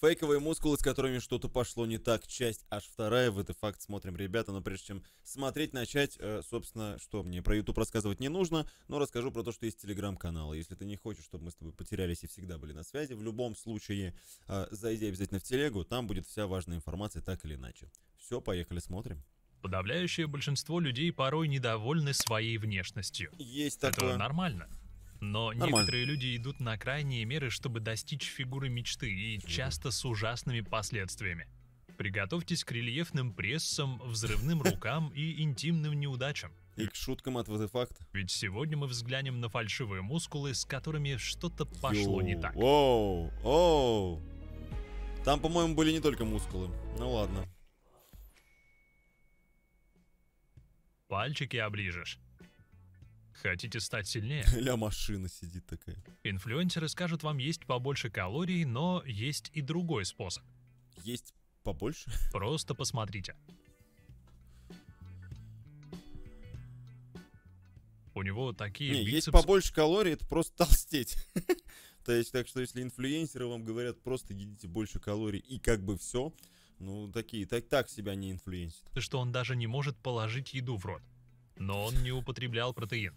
Фейковые мускулы, с которыми что-то пошло не так. Часть аж вторая. В этот факт смотрим, ребята. Но прежде чем смотреть, начать, э, собственно, что мне про YouTube рассказывать не нужно, но расскажу про то, что есть телеграм-канал. Если ты не хочешь, чтобы мы с тобой потерялись и всегда были на связи, в любом случае, э, зайди обязательно в телегу, там будет вся важная информация, так или иначе. Все, поехали, смотрим. Подавляющее большинство людей порой недовольны своей внешностью. Есть такое. Это нормально. Но Нормально. некоторые люди идут на крайние меры, чтобы достичь фигуры мечты, и часто с ужасными последствиями. Приготовьтесь к рельефным прессам, взрывным рукам и интимным неудачам. И к шуткам от ВТФакт. Ведь сегодня мы взглянем на фальшивые мускулы, с которыми что-то пошло не так. Оу, оу. Там, по-моему, были не только мускулы. Ну ладно. Пальчики оближешь. Хотите стать сильнее? Ля машина сидит такая. Инфлюенсеры скажут вам есть побольше калорий, но есть и другой способ. Есть побольше? Просто посмотрите. У него такие Не, бицепсы... есть побольше калорий, это просто толстеть. То есть, так что если инфлюенсеры вам говорят, просто едите больше калорий и как бы все, ну, такие, так, так себя не инфлюенсит. Что он даже не может положить еду в рот. Но он не употреблял протеин.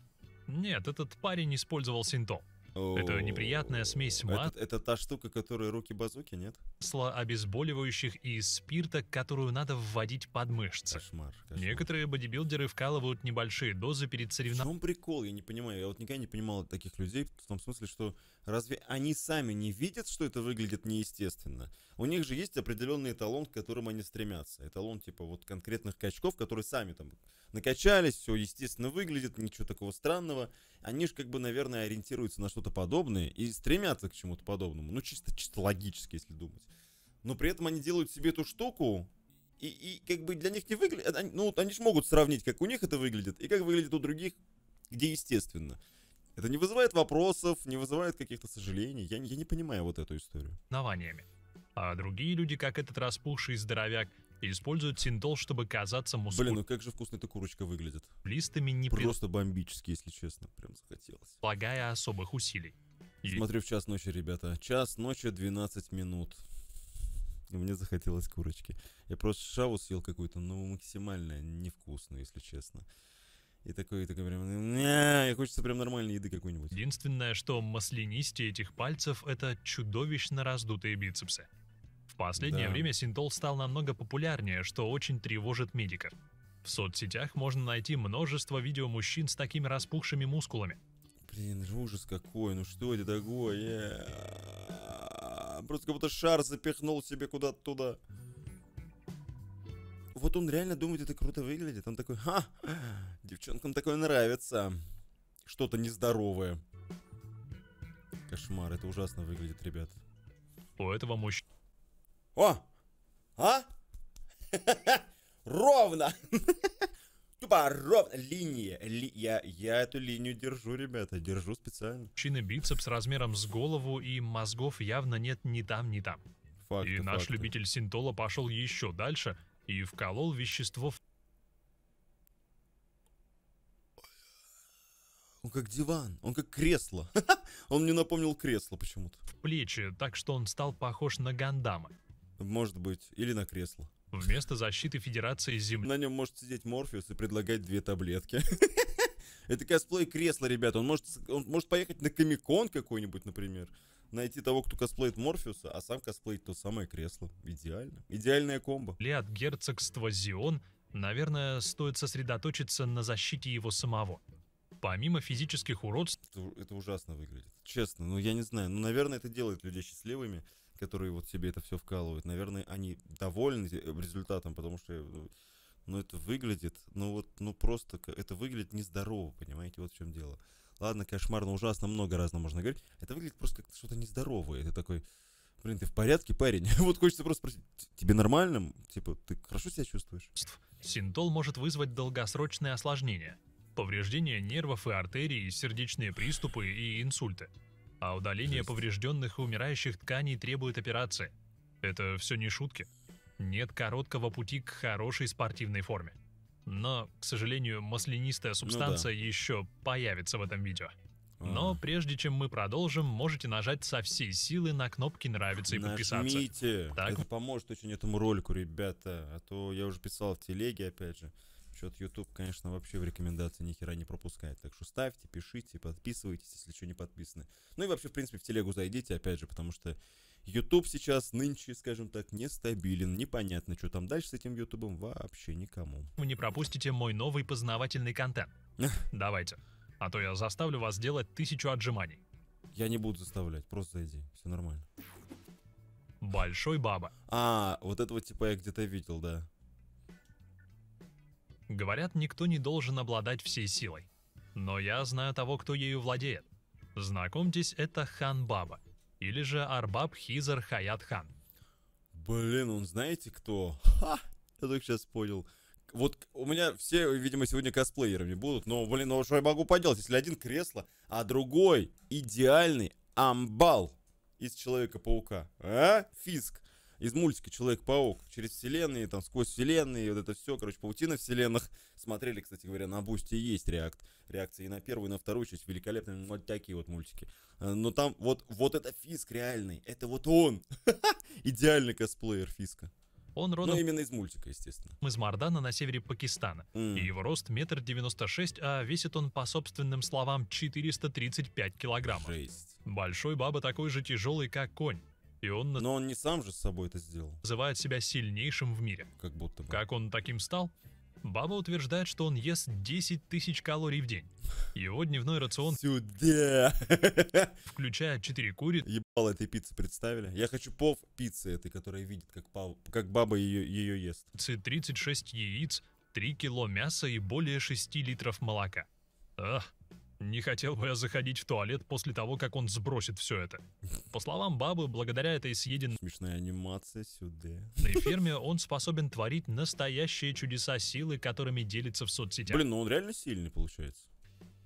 Нет, этот парень использовал синтол. Это неприятная смесь мат. Это, это та штука, которая руки базуки, нет? Сло обезболивающих и спирта, которую надо вводить под мышцы. Кошмар, кошмар. Некоторые бодибилдеры вкалывают небольшие дозы перед соревнованием. В чем прикол? Я не понимаю. Я вот никогда не понимал таких людей в том смысле, что Разве они сами не видят, что это выглядит неестественно? У них же есть определенный эталон, к которому они стремятся. Эталон типа вот конкретных качков, которые сами там накачались, все естественно выглядит, ничего такого странного. Они же как бы, наверное, ориентируются на что-то подобное и стремятся к чему-то подобному. Ну, чисто, чисто логически, если думать. Но при этом они делают себе эту штуку, и, и как бы для них не выглядит... Э, ну, они же могут сравнить, как у них это выглядит, и как выглядит у других, где естественно. Это не вызывает вопросов, не вызывает каких-то сожалений. Я, я не понимаю вот эту историю. Наваниями. А другие люди, как этот распухший здоровяк, используют синтол, чтобы казаться мускул... Блин, ну как же вкусно эта курочка выглядит. Листами не... Просто при... бомбически, если честно. Прям захотелось. Полагая особых усилий. И... Смотрю в час ночи, ребята. Час ночи 12 минут. мне захотелось курочки. Я просто шаву съел какую-то, ну, максимально невкусную, если честно. И такой, такой прям, и хочется прям нормальной еды какой-нибудь. Единственное, что маслянистее этих пальцев, это чудовищно раздутые бицепсы. В последнее да. время синтол стал намного популярнее, что очень тревожит медиков. В соцсетях можно найти множество видео мужчин с такими распухшими мускулами. Блин, ужас какой, ну что это такое? Просто как будто шар запихнул себе куда-то туда. Вот он реально думает, это круто выглядит. Он такой, ха, девчонкам такое нравится. Что-то нездоровое. Кошмар, это ужасно выглядит, ребят. О, этого мощь. О! А? ровно! Тупо ровно. Линия. Ли, я, я эту линию держу, ребята. Держу специально. Мужчина бицепс размером с голову и мозгов явно нет ни там, ни там. Факты, и наш факты. любитель синтола пошел еще дальше – и вколол вещество в... Он как диван, он как кресло. он мне напомнил кресло почему-то. плечи, так что он стал похож на Гандама. Может быть, или на кресло. Вместо защиты Федерации Земли. На нем может сидеть Морфеус и предлагать две таблетки. Это косплей кресла, ребята. Он может, он может поехать на комикон какой-нибудь, например найти того, кто косплеит Морфеуса, а сам косплеит то самое кресло. Идеально. Идеальная комбо. Ли от герцогства Зион, наверное, стоит сосредоточиться на защите его самого. Помимо физических уродств... Это, это ужасно выглядит. Честно, ну я не знаю. Ну, наверное, это делает людей счастливыми, которые вот себе это все вкалывают. Наверное, они довольны э, результатом, потому что... Э, ну, ну, это выглядит... Ну, вот, ну, просто... Это выглядит нездорово, понимаете? Вот в чем дело. Ладно, кошмарно, ужасно, много разного можно говорить. Это выглядит просто как что-то нездоровое. Ты такой, блин, ты в порядке, парень? вот хочется просто спросить, тебе нормально? Типа, ты хорошо себя чувствуешь? Синтол может вызвать долгосрочные осложнения. Повреждения нервов и артерий, сердечные приступы и инсульты. А удаление Жесть. поврежденных и умирающих тканей требует операции. Это все не шутки. Нет короткого пути к хорошей спортивной форме но, к сожалению, маслянистая ну субстанция ну, да. еще появится в этом видео. Но прежде чем мы продолжим, можете нажать со всей силы на кнопки «Нравится» и Нажмите. подписаться. Нажмите! Так? Это поможет очень этому ролику, ребята. А то я уже писал в телеге, опять же. Счет YouTube, конечно, вообще в рекомендации ни хера не пропускает. Так что ставьте, пишите, подписывайтесь, если еще не подписаны. Ну и вообще, в принципе, в телегу зайдите, опять же, потому что YouTube сейчас нынче, скажем так, нестабилен. Непонятно, что там дальше с этим YouTube вообще никому. Вы не пропустите мой новый познавательный контент. Давайте. А то я заставлю вас делать тысячу отжиманий. Я не буду заставлять, просто зайди, все нормально. Большой баба. А, вот этого типа я где-то видел, да. Говорят, никто не должен обладать всей силой. Но я знаю того, кто ею владеет. Знакомьтесь, это Хан Баба или же Арбаб Хизар Хаят Хан. Блин, он знаете кто? Ха! Я только сейчас понял. Вот у меня все, видимо, сегодня косплеерами будут, но, блин, ну что я могу поделать, если один кресло, а другой идеальный амбал из Человека-паука. А? Фиск из мультика «Человек-паук» через вселенные, там, сквозь вселенные, вот это все, короче, паутина вселенных. Смотрели, кстати говоря, на Бусти есть реакт, реакции и на первую, и на вторую часть. Великолепные ну, вот такие вот мультики. Э, но там вот, вот это Фиск реальный, это вот он. Идеальный косплеер Фиска. Он родом... Ну, именно из мультика, естественно. Из Мардана на севере Пакистана. Mm. И его рост метр девяносто шесть, а весит он, по собственным словам, 435 килограммов. Жесть. Большой баба такой же тяжелый, как конь. И он... Но он не сам же с собой это сделал. Называет себя сильнейшим в мире. Как будто бы. Как он таким стал? Баба утверждает, что он ест 10 тысяч калорий в день. Его дневной рацион... Сюда! Включая 4 кури... Ебало этой пиццы представили. Я хочу пов пиццы этой, которая видит, как, пав... как баба ее, ее ест. 36 яиц, 3 кило мяса и более 6 литров молока. Ах, не хотел бы я заходить в туалет после того, как он сбросит все это. По словам бабы, благодаря этой съеденной... Смешная анимация сюда. На ферме он способен творить настоящие чудеса силы, которыми делится в соцсетях. Блин, ну он реально сильный получается.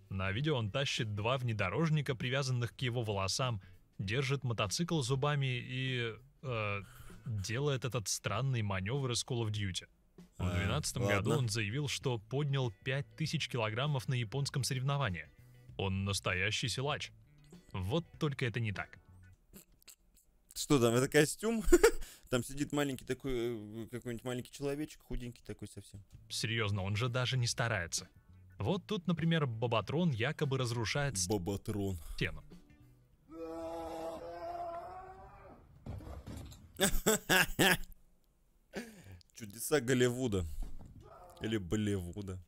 На видео он тащит два внедорожника, привязанных к его волосам, держит мотоцикл зубами и... Э, делает этот странный маневр из Call of Duty. В 2012 а, году он заявил, что поднял 5000 килограммов на японском соревновании – он настоящий силач. Вот только это не так. Что там, это костюм? Там сидит маленький такой, э, какой-нибудь маленький человечек, худенький такой совсем. Серьезно, он же даже не старается. Вот тут, например, Бабатрон якобы разрушает Бабатрон. стену. Чудеса Голливуда. Или Болливуда.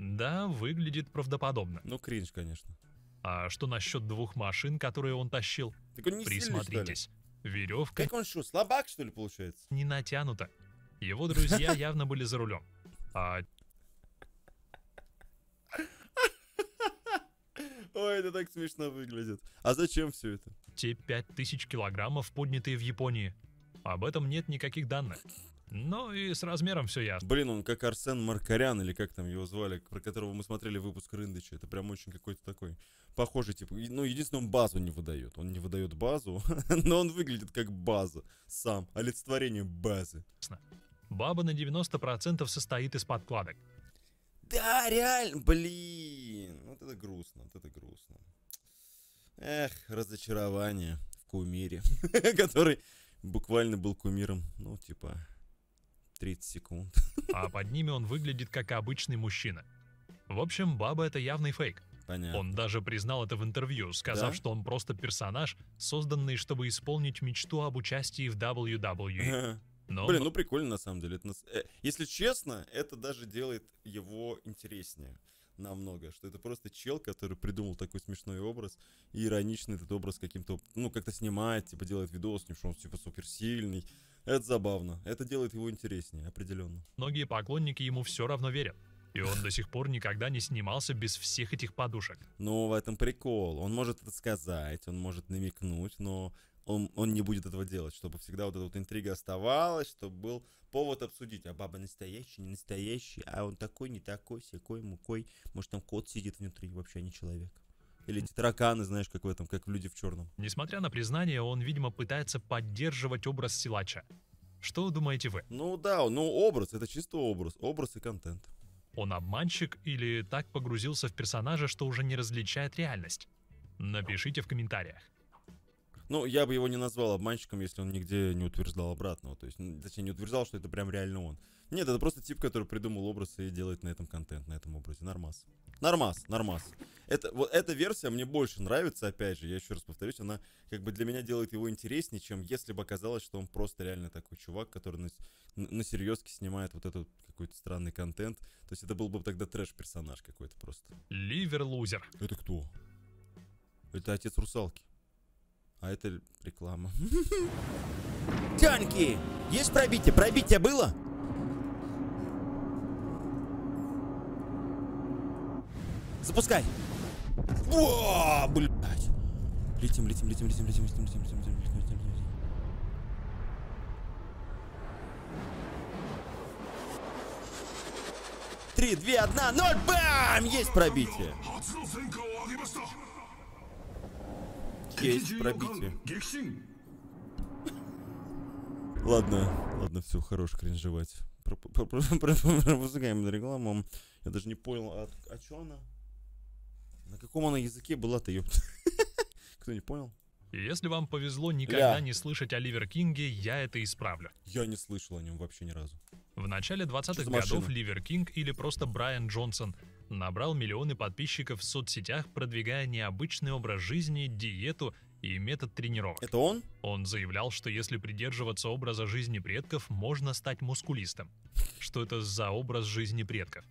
Да, выглядит правдоподобно. Ну, кринж, конечно. А что насчет двух машин, которые он тащил? Так он не Присмотритесь. Сильный, Веревка. Как он что, слабак, что ли, получается? Не натянута. Его друзья явно были за рулем. А... Ой, это так смешно выглядит. А зачем все это? Те 5000 килограммов, поднятые в Японии. Об этом нет никаких данных. Ну и с размером все ясно. Блин, он как Арсен Маркарян, или как там его звали, про которого мы смотрели выпуск Рындыча. Это прям очень какой-то такой похожий, типа. Ну, единственное, он базу не выдает. Он не выдает базу, но он выглядит как база сам, олицетворение базы. Баба на 90% состоит из подкладок. Да, реально, блин. Вот это грустно, вот это грустно. Эх, разочарование в кумире, который буквально был кумиром, ну, типа, 30 секунд. А под ними он выглядит как обычный мужчина. В общем, баба это явный фейк. Понятно. Он даже признал это в интервью, сказав, да? что он просто персонаж, созданный, чтобы исполнить мечту об участии в WWE. Но... Блин, ну прикольно на самом деле. Э, если честно, это даже делает его интереснее намного, что это просто чел, который придумал такой смешной образ и иронично этот образ каким-то, ну, как-то снимает, типа делает видос с ним, что он типа суперсильный, это забавно. Это делает его интереснее, определенно. Многие поклонники ему все равно верят. И он до сих пор никогда не снимался без всех этих подушек. Ну, в этом прикол. Он может это сказать, он может намекнуть, но он, он не будет этого делать, чтобы всегда вот эта вот интрига оставалась, чтобы был повод обсудить, а баба настоящая, не настоящий, а он такой, не такой, секой, мукой, может там кот сидит внутри, вообще не человек. Или эти тараканы, знаешь, как в этом, как в «Люди в черном». Несмотря на признание, он, видимо, пытается поддерживать образ силача. Что думаете вы? Ну да, ну образ, это чисто образ, образ и контент. Он обманщик или так погрузился в персонажа, что уже не различает реальность? Напишите в комментариях. Ну, я бы его не назвал обманщиком, если он нигде не утверждал обратного. То есть, точнее, не утверждал, что это прям реально он. Нет, это просто тип, который придумал образ и делает на этом контент, на этом образе. Нормас. Нормас, нормас. Это, вот эта версия мне больше нравится, опять же, я еще раз повторюсь, она как бы для меня делает его интереснее, чем если бы оказалось, что он просто реально такой чувак, который на, на серьезке снимает вот этот какой-то странный контент. То есть это был бы тогда трэш-персонаж какой-то просто. Ливер-лузер. Это кто? Это отец русалки. А это реклама. Танки! Есть пробитие? Пробитие было? Запускай! О, блядь! Летим, летим, летим, летим, летим, летим, летим, летим, летим, летим, летим. Три, две, одна, ноль, бам! Есть пробитие! Есть пробитие. Ладно, ладно, все, хорош кринжевать. Пропускаем рекламу. Я даже не понял, а, а что она? На каком она языке была-то, ёпта? Кто не понял? Если вам повезло никогда Ля. не слышать о Ливер Кинге, я это исправлю. Я не слышал о нем вообще ни разу. В начале 20-х годов Ливер Кинг или просто Брайан Джонсон набрал миллионы подписчиков в соцсетях, продвигая необычный образ жизни, диету и метод тренировок. Это он? Он заявлял, что если придерживаться образа жизни предков, можно стать мускулистом. Что это за образ жизни предков?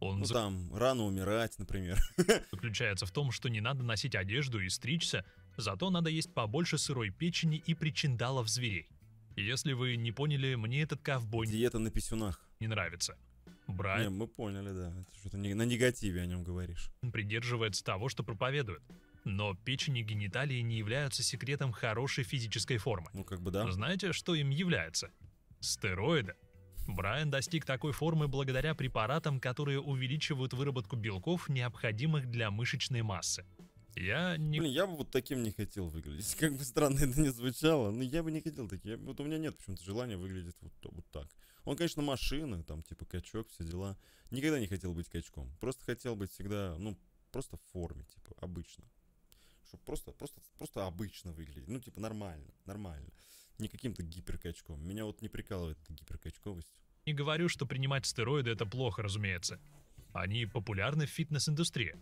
Он ну, за... там, рано умирать, например. Заключается в том, что не надо носить одежду и стричься, зато надо есть побольше сырой печени и причиндалов зверей. Если вы не поняли, мне этот ковбой... Диета на писюнах. Не нравится брать. Не, мы поняли, да. Это что-то не, на негативе о нем говоришь. Придерживается того, что проповедует. Но печень и гениталии не являются секретом хорошей физической формы. Ну, как бы да. Знаете, что им является? Стероиды. Брайан достиг такой формы благодаря препаратам, которые увеличивают выработку белков, необходимых для мышечной массы. Я не... Блин, я бы вот таким не хотел выглядеть. Как бы странно это не звучало, но я бы не хотел таким. Вот у меня нет почему-то желания выглядеть вот, вот так. Он, конечно, машина, там, типа, качок, все дела. Никогда не хотел быть качком. Просто хотел быть всегда, ну, просто в форме, типа, обычно. Чтобы просто, просто, просто обычно выглядеть. Ну, типа, нормально, нормально. Не каким-то гиперкачком. Меня вот не прикалывает эта гиперкачковость. Не говорю, что принимать стероиды это плохо, разумеется. Они популярны в фитнес-индустрии.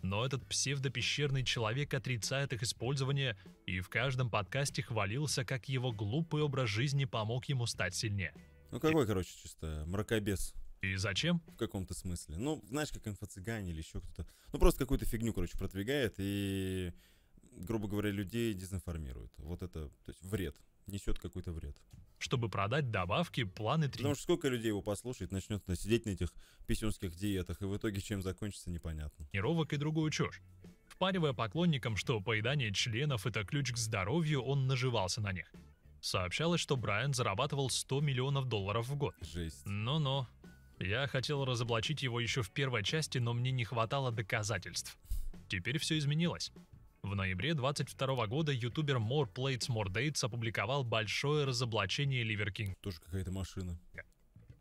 Но этот псевдопещерный человек отрицает их использование и в каждом подкасте хвалился, как его глупый образ жизни помог ему стать сильнее. Ну какой, короче, чисто мракобес. И зачем? В каком-то смысле. Ну, знаешь, как инфо-цыгане или еще кто-то. Ну, просто какую-то фигню, короче, продвигает и, грубо говоря, людей дезинформирует. Вот это, то есть вред. Несет какой-то вред. Чтобы продать добавки, планы три. Потому что сколько людей его послушает, начнет сидеть на этих писюнских диетах, и в итоге чем закончится, непонятно. Нировок и другую чушь. Впаривая поклонникам, что поедание членов — это ключ к здоровью, он наживался на них. Сообщалось, что Брайан зарабатывал 100 миллионов долларов в год. Жесть. Ну-ну. Я хотел разоблачить его еще в первой части, но мне не хватало доказательств. Теперь все изменилось. В ноябре 22 года ютубер More Plates More Dates опубликовал большое разоблачение Ливер Тоже какая-то машина.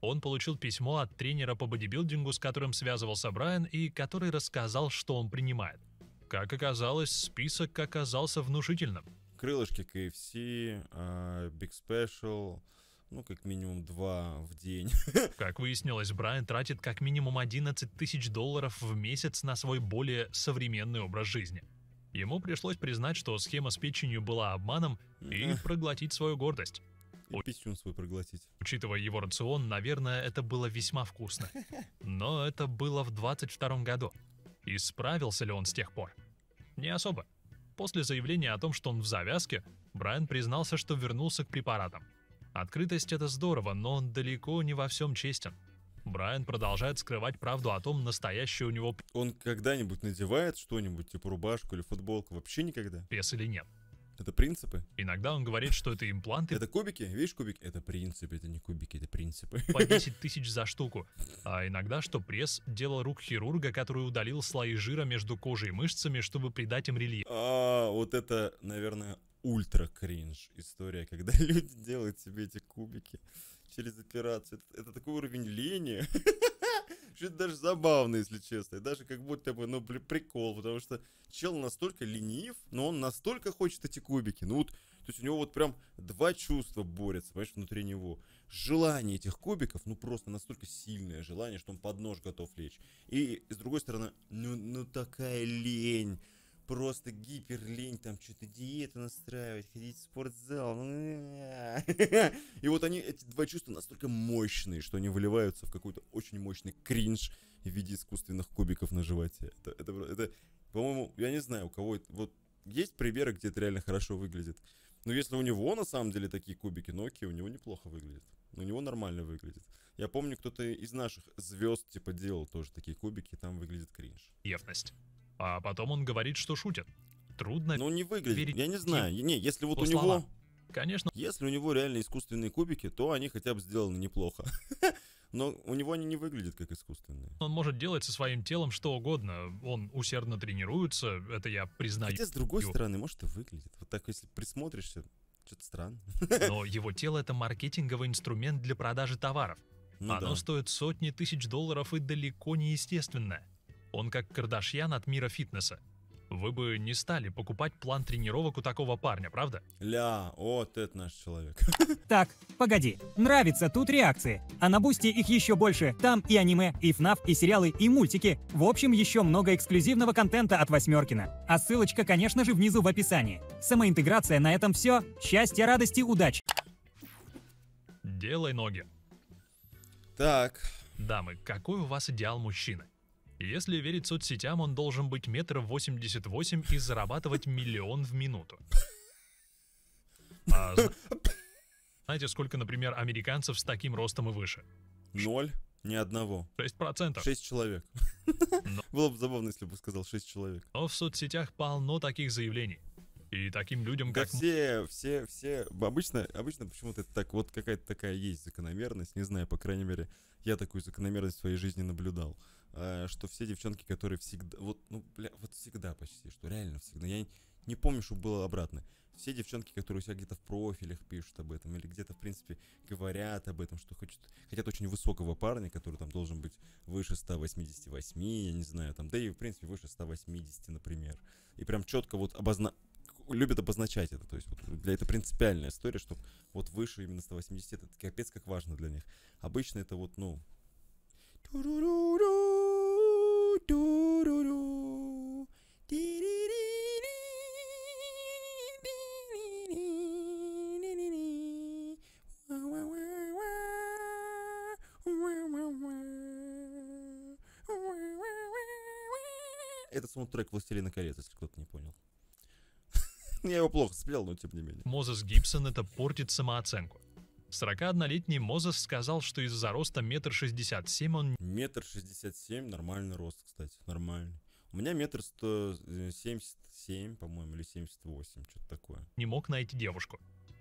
Он получил письмо от тренера по бодибилдингу, с которым связывался Брайан, и который рассказал, что он принимает. Как оказалось, список оказался внушительным крылышки KFC, а, Big Special, ну, как минимум два в день. Как выяснилось, Брайан тратит как минимум 11 тысяч долларов в месяц на свой более современный образ жизни. Ему пришлось признать, что схема с печенью была обманом, и проглотить свою гордость. И писюн свой проглотить. Учитывая его рацион, наверное, это было весьма вкусно. Но это было в 22 году. И справился ли он с тех пор? Не особо. После заявления о том, что он в завязке, Брайан признался, что вернулся к препаратам. Открытость – это здорово, но он далеко не во всем честен. Брайан продолжает скрывать правду о том, настоящее у него... Он когда-нибудь надевает что-нибудь, типа рубашку или футболку? Вообще никогда? Пес или нет. Это принципы. Иногда он говорит, что это импланты. Это кубики, видишь кубик? Это принципы, это не кубики, это принципы. По 10 тысяч за штуку. А иногда, что пресс делал рук хирурга, который удалил слои жира между кожей и мышцами, чтобы придать им рельеф. А, вот это, наверное, ультра кринж история, когда люди делают себе эти кубики через операцию. Это, это такой уровень лени. Чуть даже забавно, если честно. даже как будто бы, ну, прикол, потому что чел настолько ленив, но он настолько хочет эти кубики. Ну вот, то есть у него вот прям два чувства борются, понимаешь, внутри него. Желание этих кубиков, ну просто настолько сильное желание, что он под нож готов лечь. И, с другой стороны, ну, ну такая лень просто гиперлень, там что-то диету настраивать, ходить в спортзал. Ну, и вот они, эти два чувства настолько мощные, что они выливаются в какой-то очень мощный кринж в виде искусственных кубиков на животе. Это, это, это по-моему, я не знаю, у кого это... Вот есть примеры, где это реально хорошо выглядит. Но если у него на самом деле такие кубики, ну окей, у него неплохо выглядит. У него нормально выглядит. Я помню, кто-то из наших звезд типа делал тоже такие кубики, и там выглядит кринж. Ревность а потом он говорит, что шутит. Трудно. Ну не выглядит. Верить я не знаю. не, если вот у слова. него. Конечно. Если у него реально искусственные кубики, то они хотя бы сделаны неплохо. Но у него они не выглядят как искусственные. Он может делать со своим телом что угодно. Он усердно тренируется, это я признаю. Хотя, с другой стороны, может, и выглядит. Вот так, если присмотришься, что-то странно. Но его тело — это маркетинговый инструмент для продажи товаров. Ну Оно да. стоит сотни тысяч долларов и далеко не естественное. Он как Кардашьян от мира фитнеса. Вы бы не стали покупать план тренировок у такого парня, правда? Ля, вот это наш человек. Так, погоди. Нравится тут реакции. А на Бусти их еще больше. Там и аниме, и ФНАФ, и сериалы, и мультики. В общем, еще много эксклюзивного контента от Восьмеркина. А ссылочка, конечно же, внизу в описании. Самоинтеграция на этом все. Счастья, радости, удачи. Делай ноги. Так. Дамы, какой у вас идеал мужчины? Если верить соцсетям, он должен быть метр восемьдесят восемь и зарабатывать миллион в минуту. А знаете, сколько, например, американцев с таким ростом и выше? Ноль. Ни одного. 6%. 6 человек. Но... Было бы забавно, если бы сказал 6 человек. Но в соцсетях полно таких заявлений. И таким людям, да как... все, все, все... Обычно, обычно почему-то это так... Вот какая-то такая есть закономерность. Не знаю, по крайней мере, я такую закономерность в своей жизни наблюдал. Э, что все девчонки, которые всегда, вот, ну, бля, вот всегда почти, что реально всегда, я не помню, что было обратно. Все девчонки, которые у себя где-то в профилях пишут об этом, или где-то, в принципе, говорят об этом, что хочет, хотят очень высокого парня, который там должен быть выше 188, я не знаю, там, да и, в принципе, выше 180, например. И прям четко вот обозна... любят обозначать это, то есть вот для это принципиальная история, что вот выше именно 180, это капец как важно для них. Обычно это вот, ну, это саундтрек «Властелина колец», если кто-то не понял. Я его плохо спел, но тем не менее. Мозес Гибсон это портит самооценку. 41-летний Мозес сказал, что из-за роста метр шестьдесят семь он... Метр шестьдесят семь, нормальный рост, кстати, нормальный. У меня метр сто э, семьдесят семь, по-моему, или семьдесят восемь, что-то такое. Не мог найти девушку.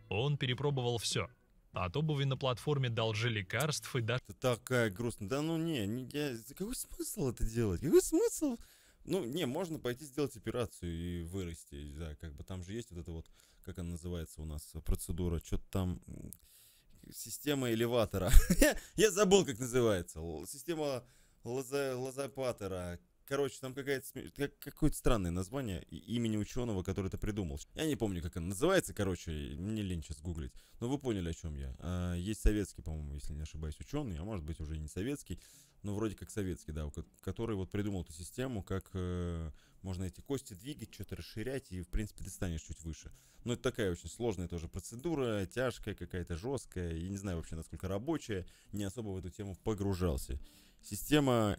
Он перепробовал все. А От обуви на платформе должи лекарств и даже... Это такая грустная. Да ну не, не я... какой смысл это делать? Какой смысл ну, не, можно пойти сделать операцию и вырасти, да, как бы там же есть вот это вот, как она называется у нас, э, процедура, что-то там, э, система элеватора, я забыл, как называется, система лазопатора, Короче, там какая-то как, какое-то странное название имени ученого, который это придумал. Я не помню, как оно называется, короче, мне лень сейчас гуглить. Но вы поняли, о чем я. А, есть советский, по-моему, если не ошибаюсь, ученый, а может быть уже не советский, но вроде как советский, да, который вот придумал эту систему, как э, можно эти кости двигать, что-то расширять, и, в принципе, ты станешь чуть выше. Но это такая очень сложная тоже процедура, тяжкая какая-то, жесткая, и не знаю вообще, насколько рабочая, не особо в эту тему погружался. Система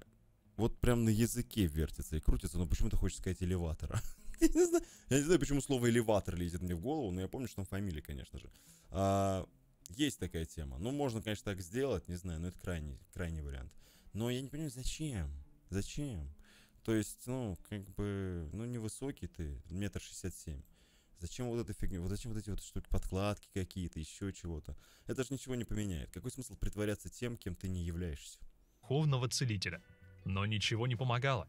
вот прям на языке вертится и крутится, но почему-то хочется сказать элеватора. я, не знаю, я не знаю, почему слово элеватор лезет мне в голову, но я помню, что там фамилия, конечно же. А, есть такая тема. Ну, можно, конечно, так сделать, не знаю, но это крайний, крайний вариант. Но я не понимаю, зачем? Зачем? То есть, ну, как бы, ну, невысокий ты, метр шестьдесят семь. Зачем вот эта фигня? Вот зачем вот эти вот штуки, подкладки какие-то, еще чего-то? Это же ничего не поменяет. Какой смысл притворяться тем, кем ты не являешься? Ховного целителя. Но ничего не помогало.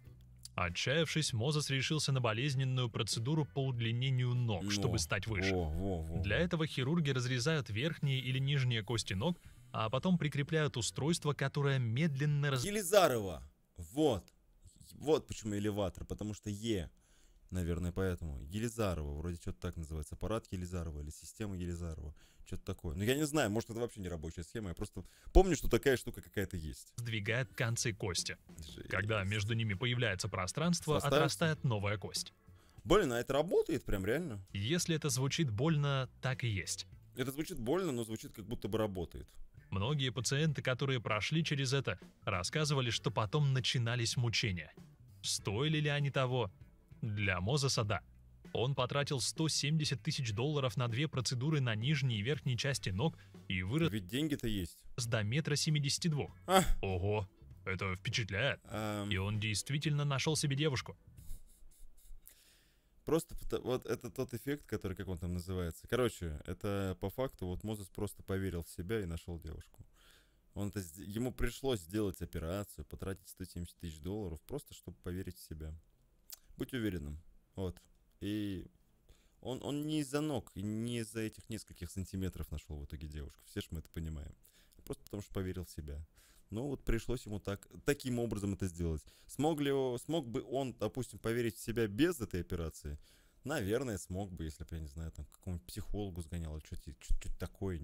Отчаявшись, Мозес решился на болезненную процедуру по удлинению ног, во, чтобы стать выше. Во, во, во. Для этого хирурги разрезают верхние или нижние кости ног, а потом прикрепляют устройство, которое медленно раз... Елизарова! Вот! Вот почему элеватор, потому что Е. Наверное, поэтому. Елизарова, вроде что-то так называется. Аппарат Елизарова или система Елизарова. Что-то такое. Но ну, я не знаю, может, это вообще не рабочая схема. Я просто помню, что такая штука какая-то есть. Сдвигает концы кости. Жесть. Когда между ними появляется пространство, Составится? отрастает новая кость. Блин, а это работает прям реально? Если это звучит больно, так и есть. Это звучит больно, но звучит как будто бы работает. Многие пациенты, которые прошли через это, рассказывали, что потом начинались мучения. Стоили ли они того, для Мозеса – да. Он потратил 170 тысяч долларов на две процедуры на нижней и верхней части ног и вырос... Ведь деньги-то есть. С до метра 72. А? Ого, это впечатляет. Эм... И он действительно нашел себе девушку. Просто вот это тот эффект, который, как он там называется. Короче, это по факту вот Мозес просто поверил в себя и нашел девушку. Он это, ему пришлось сделать операцию, потратить 170 тысяч долларов, просто чтобы поверить в себя будь уверенным. Вот. И он, он не из-за ног, не из-за этих нескольких сантиметров нашел в итоге девушку. Все же мы это понимаем. Просто потому что поверил в себя. Но ну вот пришлось ему так, таким образом это сделать. Смог, ли, смог бы он, допустим, поверить в себя без этой операции? Наверное, смог бы, если бы, я не знаю, там, какому-нибудь психологу сгонял, или что-то такое,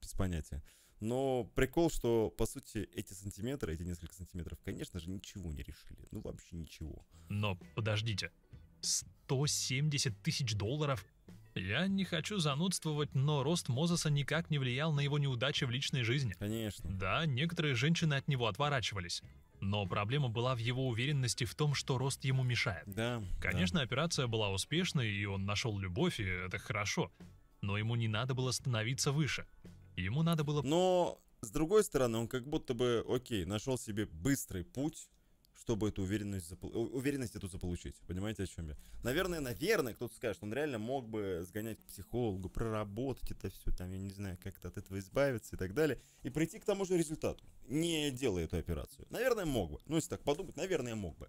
без понятия. Но прикол, что, по сути, эти сантиметры, эти несколько сантиметров, конечно же, ничего не решили. Ну, вообще ничего. Но подождите. 170 тысяч долларов? Я не хочу занудствовать, но рост Мозеса никак не влиял на его неудачи в личной жизни. Конечно. Да, некоторые женщины от него отворачивались. Но проблема была в его уверенности в том, что рост ему мешает. Да. Конечно, да. операция была успешной, и он нашел любовь, и это хорошо. Но ему не надо было становиться выше. Ему надо было... Но, с другой стороны, он как будто бы, окей, нашел себе быстрый путь, чтобы эту уверенность, запол... уверенность эту заполучить. Понимаете, о чем я? Наверное, наверное, кто-то скажет, он реально мог бы сгонять к психологу, проработать это все, там, я не знаю, как-то от этого избавиться и так далее, и прийти к тому же результату, не делая эту операцию. Наверное, мог бы. Ну, если так подумать, наверное, мог бы.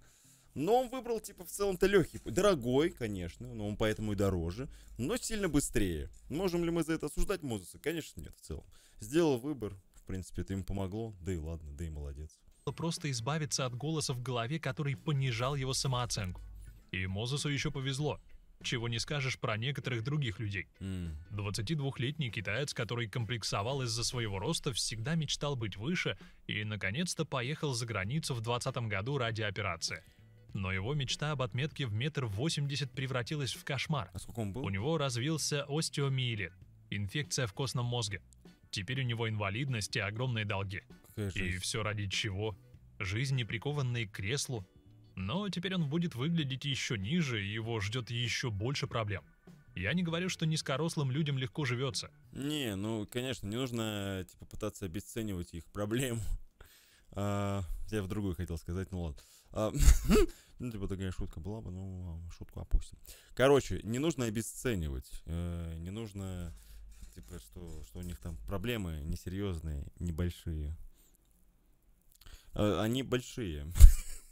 Но он выбрал, типа, в целом-то легкий. Дорогой, конечно, но он поэтому и дороже, но сильно быстрее. Можем ли мы за это осуждать Мозеса? Конечно, нет, в целом. Сделал выбор, в принципе, это им помогло, да и ладно, да и молодец. Просто избавиться от голоса в голове, который понижал его самооценку. И Мозесу еще повезло, чего не скажешь про некоторых других людей. 22-летний китаец, который комплексовал из-за своего роста, всегда мечтал быть выше и, наконец-то, поехал за границу в 2020 году ради операции. Но его мечта об отметке в метр восемьдесят превратилась в кошмар. А сколько он был? У него развился остеомиелит, инфекция в костном мозге. Теперь у него инвалидность и огромные долги. Какая и все ради чего? Жизни прикованные к креслу. Но теперь он будет выглядеть еще ниже, и его ждет еще больше проблем. Я не говорю, что низкорослым людям легко живется. Не, ну, конечно, не нужно типа пытаться обесценивать их проблему. А, я в другую хотел сказать, ну ладно. А, ну, типа такая шутка была бы, ну а, шутку опустим. Короче, не нужно обесценивать, э, не нужно, типа, что, что у них там проблемы несерьезные, небольшие. А, они большие.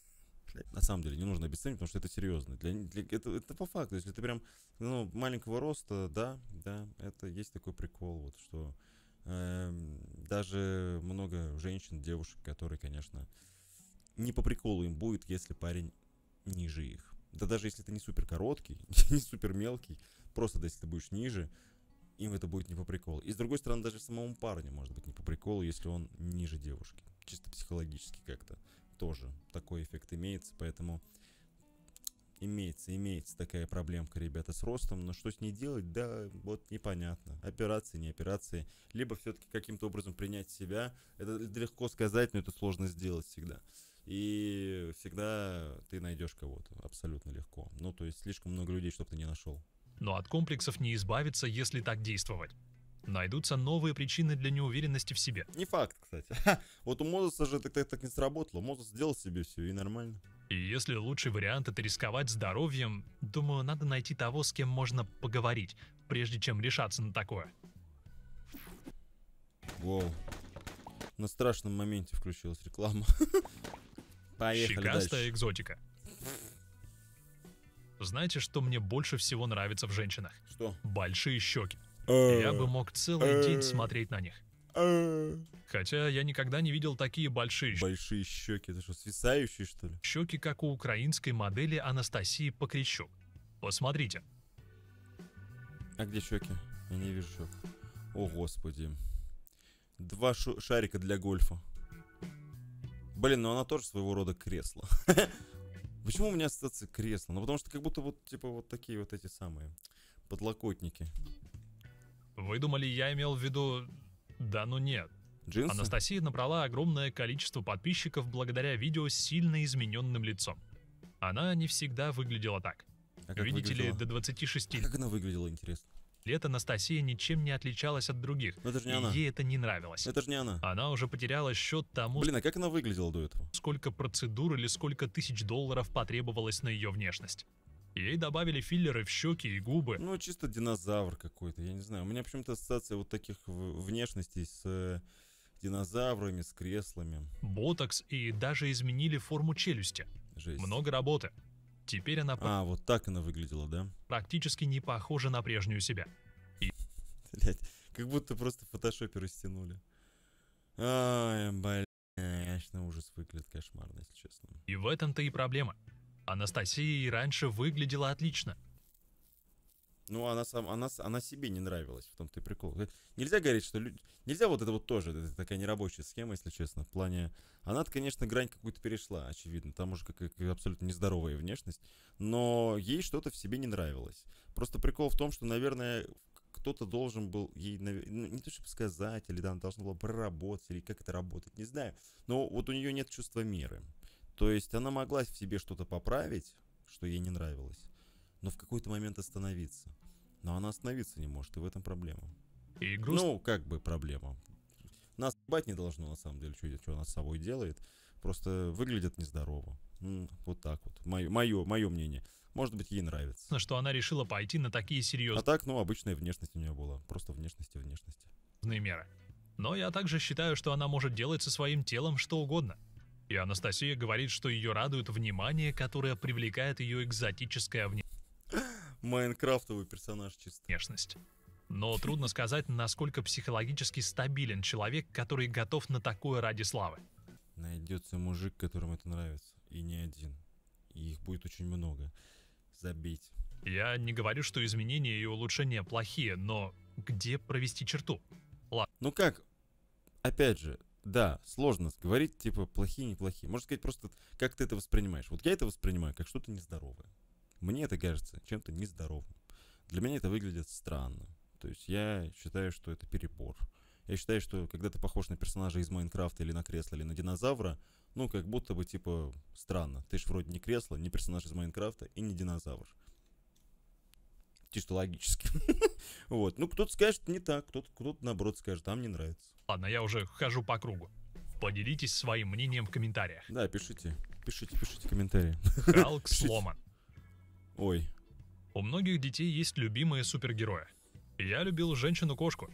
На самом деле, не нужно обесценивать, потому что это серьезно. Для, для, это, это по факту. Если ты прям ну, маленького роста, да, да, это есть такой прикол, вот что э, даже много женщин, девушек, которые, конечно, э, не по приколу им будет, если парень ниже их. Да даже если ты не супер короткий, не супер мелкий, просто да, если ты будешь ниже, им это будет не по приколу. И с другой стороны, даже самому парню может быть не по приколу, если он ниже девушки. Чисто психологически как-то тоже такой эффект имеется, поэтому имеется, имеется такая проблемка, ребята, с ростом, но что с ней делать, да, вот непонятно. Операции, не операции, либо все-таки каким-то образом принять себя, это легко сказать, но это сложно сделать всегда. И всегда ты найдешь кого-то абсолютно легко. Ну, то есть слишком много людей, чтобы ты не нашел. Но от комплексов не избавиться, если так действовать. Найдутся новые причины для неуверенности в себе. Не факт, кстати. вот у Мозеса же так, так, так не сработало. Мозес сделал себе все и нормально. И если лучший вариант это рисковать здоровьем, думаю, надо найти того, с кем можно поговорить, прежде чем решаться на такое. Воу! На страшном моменте включилась реклама. Поехали Щекастая дальше. экзотика. Знаете, что мне больше всего нравится в женщинах? Что? Большие щеки. Э, я бы мог целый э. день смотреть на них. Э. Хотя я никогда не видел такие большие щеки. Большие щеки, это что, свисающие, что ли? Щеки, как у украинской модели Анастасии Покрещук. Посмотрите. А где щеки? Я не вижу щек. О, господи. Два шарика для гольфа. Блин, ну она тоже своего рода кресло. Почему у меня ассоциация кресло? Ну потому что как будто вот, типа, вот такие вот эти самые подлокотники. Вы думали, я имел в виду... Да ну нет. Джинсы? Анастасия набрала огромное количество подписчиков благодаря видео с сильно измененным лицом. Она не всегда выглядела так. А Видите выглядела? ли, до 26... А как она выглядела, интересно? лет Анастасия ничем не отличалась от других. Но это же не и она. ей это не нравилось. Это же не она. Она уже потеряла счет тому... Блин, а как она выглядела до этого? Сколько процедур или сколько тысяч долларов потребовалось на ее внешность. Ей добавили филлеры в щеки и губы. Ну, чисто динозавр какой-то, я не знаю. У меня почему-то ассоциация вот таких внешностей с э, динозаврами, с креслами. Ботокс и даже изменили форму челюсти. Жесть. Много работы. Теперь она... А, вот так она выглядела, да? Практически не похожа на прежнюю себя. И... Блять, как будто просто фотошоперы стянули. Ай, блядь, конечно, ужас выглядит кошмарно, если честно. И в этом-то и проблема. Анастасия и раньше выглядела отлично, ну, она, сам, она, она себе не нравилась, в том-то и прикол. Э, нельзя говорить, что люди... Нельзя вот это вот тоже, это такая нерабочая схема, если честно, в плане... она конечно, грань какую-то перешла, очевидно, там уже как, как абсолютно нездоровая внешность, но ей что-то в себе не нравилось. Просто прикол в том, что, наверное, кто-то должен был ей, ну, не то чтобы сказать, или да, она должна была проработать, или как это работает, не знаю. Но вот у нее нет чувства меры. То есть она могла в себе что-то поправить, что ей не нравилось, но в какой-то момент остановиться но она остановиться не может, и в этом проблема. И груст... Ну, как бы проблема. Нас бать не должно, на самом деле, что, что она с собой делает. Просто выглядит нездорово. Вот так вот. Мое, мое, мое мнение. Может быть, ей нравится. Что она решила пойти на такие серьезные... А так, ну, обычная внешность у нее была. Просто внешность и внешность. ...меры. Но я также считаю, что она может делать со своим телом что угодно. И Анастасия говорит, что ее радует внимание, которое привлекает ее экзотическое внимание майнкрафтовый персонаж чисто. Внешность. Но трудно сказать, насколько психологически стабилен человек, который готов на такое ради славы. Найдется мужик, которому это нравится. И не один. И их будет очень много. Забить. Я не говорю, что изменения и улучшения плохие, но где провести черту? Ладно. Ну как? Опять же, да, сложно говорить, типа, плохие, неплохие. Можно сказать, просто как ты это воспринимаешь. Вот я это воспринимаю как что-то нездоровое. Мне это кажется чем-то нездоровым. Для меня это выглядит странно. То есть я считаю, что это перебор. Я считаю, что когда ты похож на персонажа из Майнкрафта или на кресло, или на динозавра, ну, как будто бы, типа, странно. Ты же вроде не кресло, не персонаж из Майнкрафта и не динозавр. Чисто логически. вот. Ну, кто-то скажет не так, кто-то, наоборот скажет, там не нравится. Ладно, я уже хожу по кругу. Поделитесь своим мнением в комментариях. Да, пишите. Пишите, пишите комментарии. Халк сломан. Ой. У многих детей есть любимые супергерои. Я любил женщину-кошку.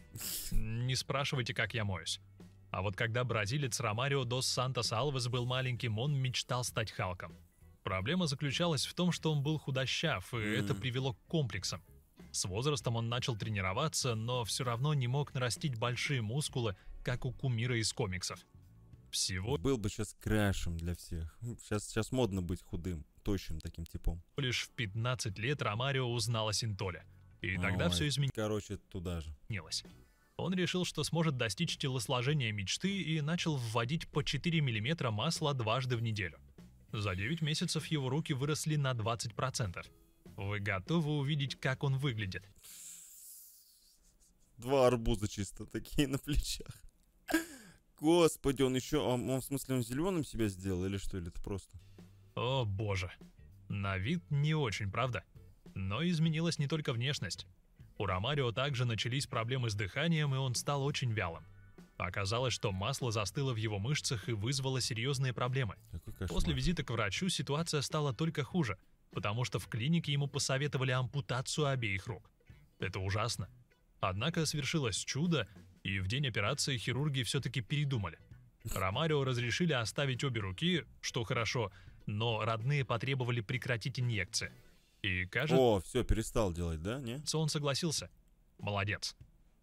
Не спрашивайте, как я моюсь. А вот когда бразилец Ромарио Дос Сантос Алвес был маленьким, он мечтал стать Халком. Проблема заключалась в том, что он был худощав, и mm-hmm. это привело к комплексам. С возрастом он начал тренироваться, но все равно не мог нарастить большие мускулы, как у кумира из комиксов. Всего... Был бы сейчас крашем для всех. Сейчас, сейчас модно быть худым тощим таким типом. Лишь в 15 лет Ромарио узнал о Синтоле. И тогда Ой, все изменилось. Короче, туда же. Он решил, что сможет достичь телосложения мечты и начал вводить по 4 мм масла дважды в неделю. За 9 месяцев его руки выросли на 20%. Вы готовы увидеть, как он выглядит? Два арбуза чисто такие на плечах. Господи, он еще, а, он, в смысле, он зеленым себя сделал или что, или это просто? О боже. На вид не очень, правда? Но изменилась не только внешность. У Ромарио также начались проблемы с дыханием, и он стал очень вялым. Оказалось, что масло застыло в его мышцах и вызвало серьезные проблемы. После визита к врачу ситуация стала только хуже, потому что в клинике ему посоветовали ампутацию обеих рук. Это ужасно. Однако свершилось чудо, и в день операции хирурги все-таки передумали. Ромарио разрешили оставить обе руки, что хорошо, но родные потребовали прекратить инъекции. И кажется... О, все, перестал делать, да? Не? Он согласился. Молодец.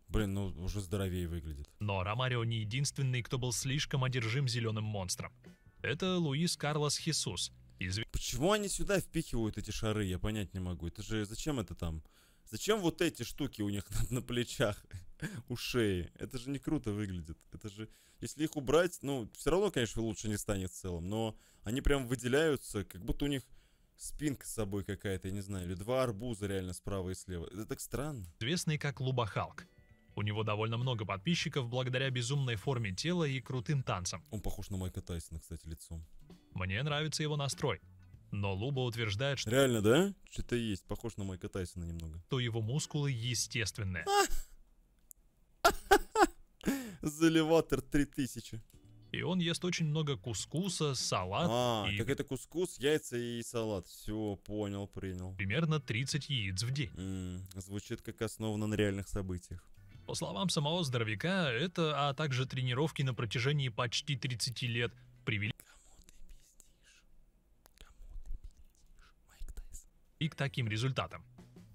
Блин, ну уже здоровее выглядит. Но Ромарио не единственный, кто был слишком одержим зеленым монстром. Это Луис Карлос Хисус. Изв... Почему они сюда впихивают эти шары, я понять не могу. Это же зачем это там? Зачем вот эти штуки у них на, на плечах? у шеи. Это же не круто выглядит. Это же... Если их убрать, ну, все равно, конечно, лучше не станет в целом, но они прям выделяются, как будто у них спинка с собой какая-то, я не знаю, или два арбуза реально справа и слева. Это так странно. Известный как Лубахалк. У него довольно много подписчиков благодаря безумной форме тела и крутым танцам. Он похож на Майка Тайсона, кстати, лицом. Мне нравится его настрой. Но Луба утверждает, что... Реально, да? Что-то есть, похож на Майка Тайсона немного. То его мускулы естественные. А! Заливатор 3000. И он ест очень много кускуса, салат. А, и... так это кускус, яйца и салат. Все, понял, принял. Примерно 30 яиц в день. М -м, звучит как основано на реальных событиях. По словам самого здоровяка, это, а также тренировки на протяжении почти 30 лет привели... Кому ты пиздишь? Кому ты пиздишь? Майк Тайсон. И к таким результатам.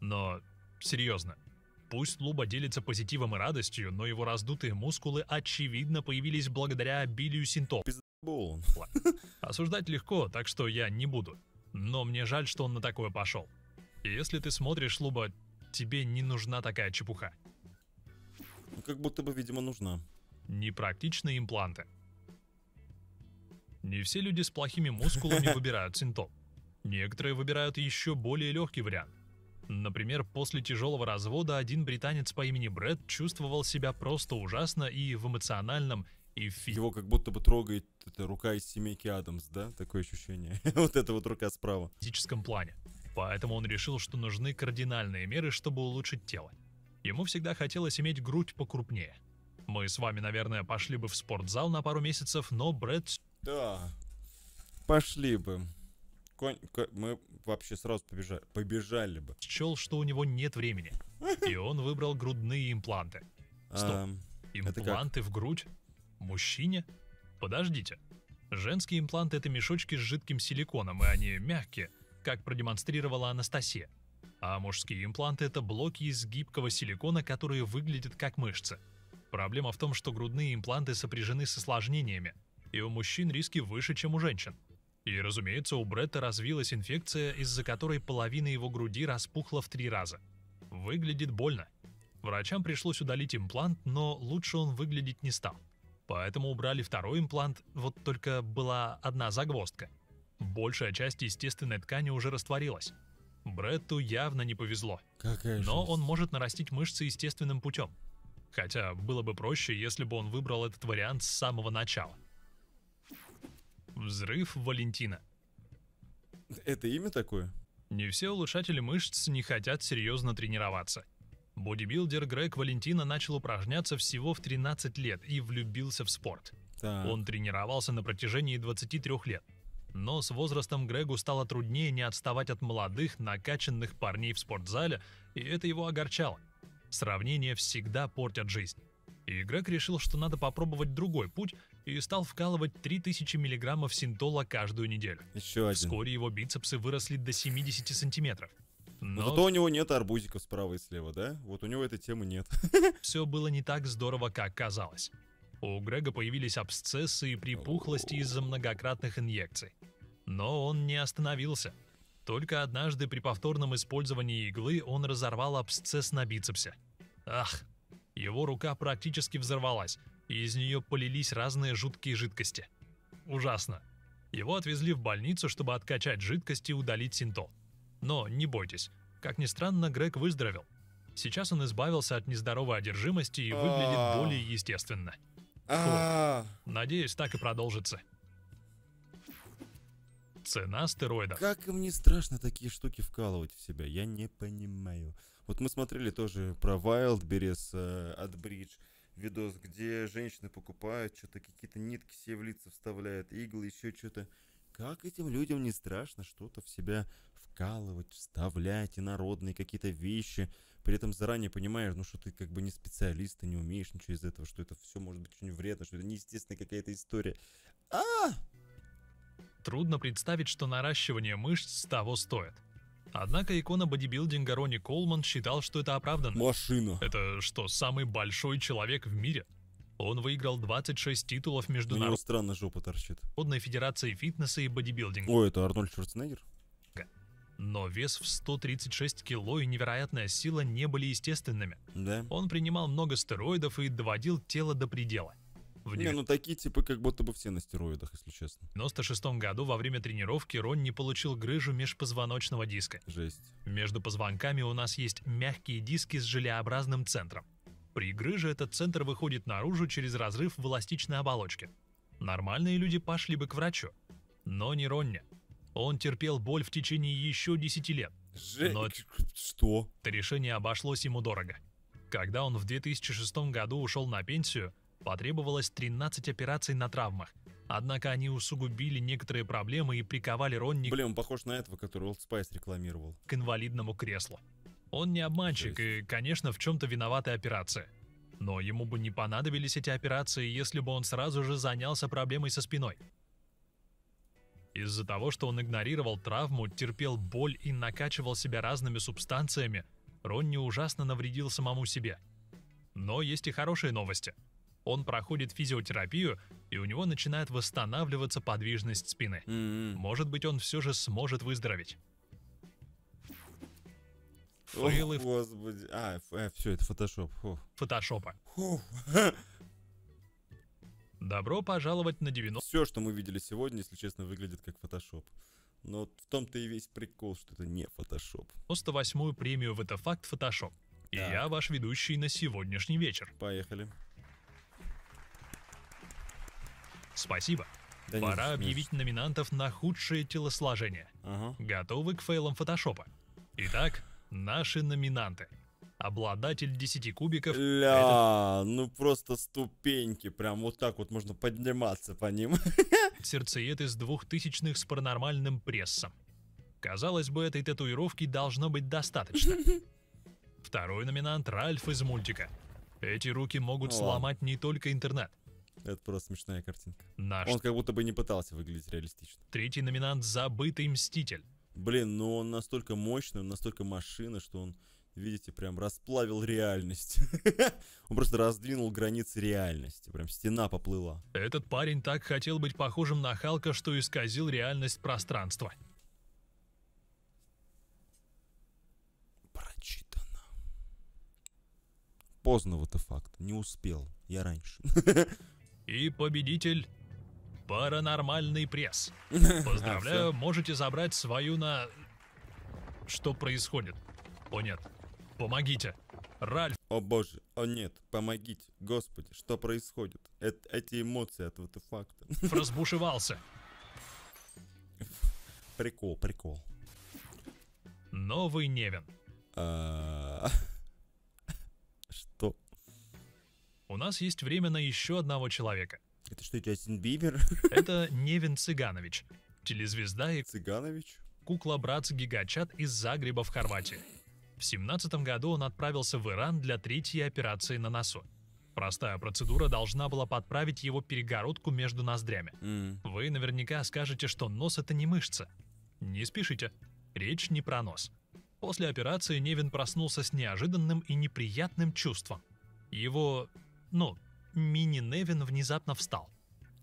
Но серьезно, Пусть Луба делится позитивом и радостью, но его раздутые мускулы очевидно появились благодаря обилию синтов. Осуждать легко, так что я не буду. Но мне жаль, что он на такое пошел. Если ты смотришь Луба, тебе не нужна такая чепуха. Ну, как будто бы, видимо, нужна. Непрактичные импланты. Не все люди с плохими мускулами выбирают синтоп. Некоторые выбирают еще более легкий вариант. Например, после тяжелого развода один британец по имени Брэд чувствовал себя просто ужасно и в эмоциональном, и в фи... Его как будто бы трогает эта рука из семейки Адамс, да? Такое ощущение. вот эта вот рука справа. В физическом плане. Поэтому он решил, что нужны кардинальные меры, чтобы улучшить тело. Ему всегда хотелось иметь грудь покрупнее. Мы с вами, наверное, пошли бы в спортзал на пару месяцев, но Брэд... Да, пошли бы конь, мы вообще сразу побежали, побежали бы. Счел, что у него нет времени, и он выбрал грудные импланты. Стоп, импланты в грудь? Мужчине? Подождите. Женские импланты — это мешочки с жидким силиконом, и они мягкие, как продемонстрировала Анастасия. А мужские импланты — это блоки из гибкого силикона, которые выглядят как мышцы. Проблема в том, что грудные импланты сопряжены с осложнениями, и у мужчин риски выше, чем у женщин. И, разумеется, у Бретта развилась инфекция, из-за которой половина его груди распухла в три раза. Выглядит больно. Врачам пришлось удалить имплант, но лучше он выглядеть не стал. Поэтому убрали второй имплант, вот только была одна загвоздка. Большая часть естественной ткани уже растворилась. Бретту явно не повезло. Какая но жесть. он может нарастить мышцы естественным путем. Хотя было бы проще, если бы он выбрал этот вариант с самого начала. Взрыв Валентина. Это имя такое? Не все улучшатели мышц не хотят серьезно тренироваться. Бодибилдер Грег Валентина начал упражняться всего в 13 лет и влюбился в спорт. Так. Он тренировался на протяжении 23 лет. Но с возрастом Грегу стало труднее не отставать от молодых, накачанных парней в спортзале, и это его огорчало. Сравнения всегда портят жизнь. И Грег решил, что надо попробовать другой путь и стал вкалывать 3000 миллиграммов синтола каждую неделю. Еще один. Вскоре его бицепсы выросли до 70 сантиметров. Но... Зато у него нет арбузиков справа и слева, да? Вот у него этой темы нет. Все было не так здорово, как казалось. У Грега появились абсцессы и припухлости из-за многократных инъекций. Но он не остановился. Только однажды при повторном использовании иглы он разорвал абсцесс на бицепсе. Ах, его рука практически взорвалась, и из нее полились разные жуткие жидкости. Ужасно. Его отвезли в больницу, чтобы откачать жидкость и удалить синтол. Но не бойтесь, как ни странно, Грег выздоровел. Сейчас он избавился от нездоровой одержимости и выглядит а. более естественно. А. Надеюсь, так и продолжится. Цена стероидов. Как мне страшно такие штуки вкалывать в себя, я не понимаю. Вот мы смотрели тоже про Wildberries э, от Bridge видос, где женщины покупают что-то, какие-то нитки себе в лица вставляют, иглы, еще что-то. Как этим людям не страшно что-то в себя вкалывать, вставлять инородные какие-то вещи, при этом заранее понимаешь, ну что ты как бы не специалист, ты не умеешь ничего из этого, что это все может быть очень вредно, что это неестественная какая-то история. А! Трудно представить, что наращивание мышц того стоит. Однако икона бодибилдинга Ронни Колман считал, что это оправдано. Машина. Это что, самый большой человек в мире? Он выиграл 26 титулов международных. У него странно жопа торчит. Одной федерации фитнеса и бодибилдинга. Ой, это Арнольд Шварценеггер? Но вес в 136 кило и невероятная сила не были естественными. Да. Он принимал много стероидов и доводил тело до предела. В... Не, ну такие типы как будто бы все на стероидах, если честно. В 96 году во время тренировки Рон не получил грыжу межпозвоночного диска. Жесть. Между позвонками у нас есть мягкие диски с желеобразным центром. При грыже этот центр выходит наружу через разрыв в эластичной оболочке. Нормальные люди пошли бы к врачу. Но не Ронни. Он терпел боль в течение еще 10 лет. Жесть. Но... Что? Это решение обошлось ему дорого. Когда он в 2006 году ушел на пенсию, Потребовалось 13 операций на травмах. Однако они усугубили некоторые проблемы и приковали Ронни... Блин, он похож на этого, который Old Spice рекламировал. ...к инвалидному креслу. Он не обманщик и, конечно, в чем-то виноваты операции, Но ему бы не понадобились эти операции, если бы он сразу же занялся проблемой со спиной. Из-за того, что он игнорировал травму, терпел боль и накачивал себя разными субстанциями, Ронни ужасно навредил самому себе. Но есть и хорошие новости – он проходит физиотерапию, и у него начинает восстанавливаться подвижность спины. Mm-hmm. Может быть, он все же сможет выздороветь. Фейлы... О, господи. А, э, все, это фотошоп. Фу. Фотошопа. Добро пожаловать на 90... Все, что мы видели сегодня, если честно, выглядит как фотошоп. Но в том-то и весь прикол, что это не фотошоп. 98-ю премию в это факт фотошоп. И я ваш ведущий на сегодняшний вечер. Поехали. Спасибо. Да Пора нет, объявить нет. номинантов на худшее телосложение. Ага. Готовы к фейлам фотошопа. Итак, наши номинанты. Обладатель 10 кубиков. Ля, этот... ну просто ступеньки, прям вот так вот можно подниматься по ним. Сердцеед из двухтысячных с паранормальным прессом. Казалось бы, этой татуировки должно быть достаточно. Второй номинант Ральф из мультика. Эти руки могут О. сломать не только интернет, это просто смешная картинка. Наш. Он как будто бы не пытался выглядеть реалистично. Третий номинант «Забытый мститель». Блин, но ну он настолько мощный, он настолько машина, что он, видите, прям расплавил реальность. он просто раздвинул границы реальности, прям стена поплыла. Этот парень так хотел быть похожим на Халка, что исказил реальность пространства. Прочитано. Поздно вот и факт, не успел, я раньше. И победитель паранормальный пресс. А, Поздравляю, можете забрать свою на... Что происходит? О нет, помогите. Ральф. О боже, о нет, помогите. Господи, что происходит? Э эти эмоции от этого факта. Разбушевался. Прикол, прикол. Новый Невин. А, у нас есть время на еще одного человека. Это что, Джастин Бибер? Это Невин Цыганович, телезвезда и... Цыганович? Кукла-братц Гигачат из Загреба в Хорватии. В семнадцатом году он отправился в Иран для третьей операции на носу. Простая процедура должна была подправить его перегородку между ноздрями. Mm. Вы наверняка скажете, что нос это не мышца. Не спешите, речь не про нос. После операции Невин проснулся с неожиданным и неприятным чувством. Его но мини-Невин внезапно встал.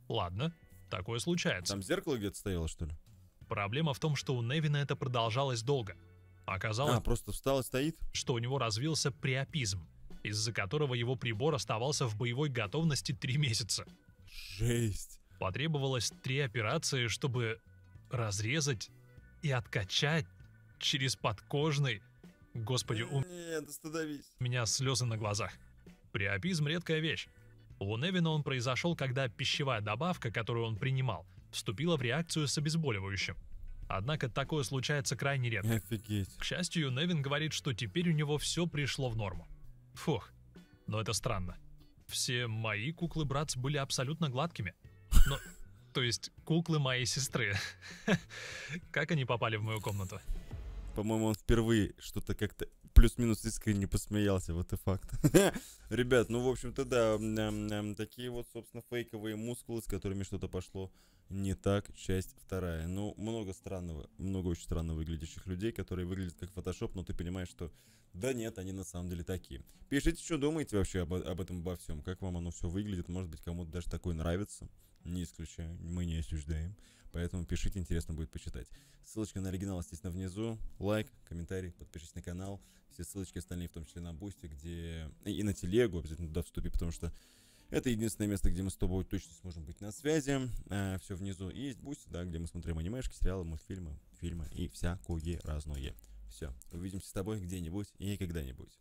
Ладно, такое случается. Там зеркало где-то стояло, что ли? Проблема в том, что у Невина это продолжалось долго. Оказалось, а, просто встал и стоит? что у него развился приопизм, из-за которого его прибор оставался в боевой готовности три месяца. Жесть. Потребовалось три операции, чтобы разрезать и откачать через подкожный... Господи, у... Нет, остановись. У меня слезы на глазах. Приопизм – редкая вещь. У Невина он произошел, когда пищевая добавка, которую он принимал, вступила в реакцию с обезболивающим. Однако такое случается крайне редко. Офигеть. К счастью, Невин говорит, что теперь у него все пришло в норму. Фух, но это странно. Все мои куклы, братц, были абсолютно гладкими. Но, то есть, куклы моей сестры. Как они попали в мою комнату? По-моему, он впервые что-то как-то плюс-минус искренне посмеялся, вот и факт. Ребят, ну, в общем-то, да, такие вот, собственно, фейковые мускулы, с которыми что-то пошло не так, часть вторая. Ну, много странного, много очень странно выглядящих людей, которые выглядят как фотошоп, но ты понимаешь, что да нет, они на самом деле такие. Пишите, что думаете вообще об, об этом обо всем, как вам оно все выглядит, может быть, кому-то даже такое нравится, не исключаю, мы не осуждаем. Поэтому пишите, интересно будет почитать. Ссылочка на оригинал, естественно, внизу. Лайк, комментарий, подпишись на канал все ссылочки остальные, в том числе на Бусти, где... И на Телегу обязательно туда вступи, потому что это единственное место, где мы с тобой точно сможем быть на связи. Э, все внизу. И есть Бусти, да, где мы смотрим анимешки, сериалы, мультфильмы, фильмы и всякое разное. Все. Увидимся с тобой где-нибудь и когда-нибудь.